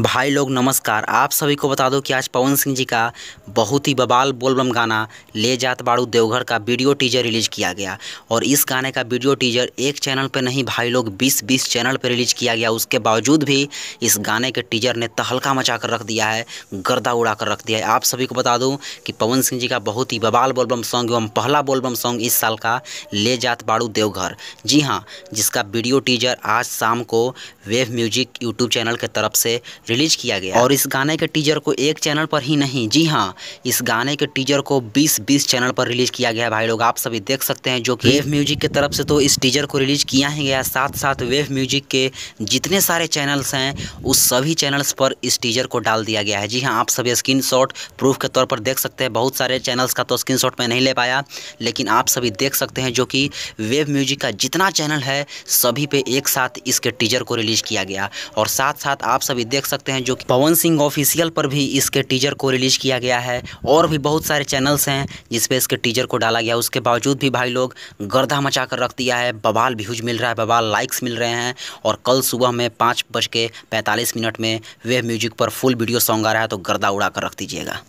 भाई लोग नमस्कार आप सभी को बता दो कि आज पवन सिंह जी का बहुत ही बबाल बोलबम गाना ले जात बाड़ू देवघर का वीडियो टीजर रिलीज किया गया और इस गाने का वीडियो टीजर एक चैनल पर नहीं भाई लोग 20-20 चैनल पर रिलीज किया गया उसके बावजूद भी इस गाने के टीजर ने तहलका मचा कर रख दिया है गर्दा उड़ा कर रख दिया है आप सभी को बता दूँ कि पवन सिंह जी का बहुत ही बबाल बोलबम सॉन्ग एवं पहला बोलबम सॉन्ग इस साल का ले जात बाड़ू देवघर जी हाँ जिसका वीडियो टीजर आज शाम को वेव म्यूजिक यूट्यूब चैनल के तरफ से रिलीज किया गया और इस गाने के टीजर को एक चैनल पर ही नहीं जी हाँ इस गाने के टीजर को 20-20 चैनल पर रिलीज किया गया भाई लोग आप सभी देख सकते हैं जो कि वेव म्यूजिक की तरफ से तो इस टीजर को रिलीज किया ही गया साथ साथ वेव म्यूजिक के जितने सारे चैनल्स हैं उस सभी चैनल्स पर इस टीजर को डाल दिया गया है जी हाँ आप सभी स्क्रीन प्रूफ के तौर पर देख सकते हैं बहुत सारे चैनल्स का तो स्क्रीन मैं नहीं ले पाया लेकिन आप सभी देख सकते हैं जो कि वेव म्यूजिक का जितना चैनल है सभी पे एक साथ इसके टीजर को रिलीज किया गया और साथ साथ आप सभी देख सकते सकते हैं जो कि पवन सिंह ऑफिशियल पर भी इसके टीजर को रिलीज किया गया है और भी बहुत सारे चैनल्स हैं जिसपे इसके टीजर को डाला गया उसके बावजूद भी भाई लोग गर्दा मचा कर रख दिया है बवाल व्यूज मिल रहा है बवाल लाइक्स मिल रहे हैं और कल सुबह में पाँच बज के पैंतालीस मिनट में वेब म्यूजिक पर फुल वीडियो सॉन्ग आ रहा है तो गर्दा उड़ा कर रख दीजिएगा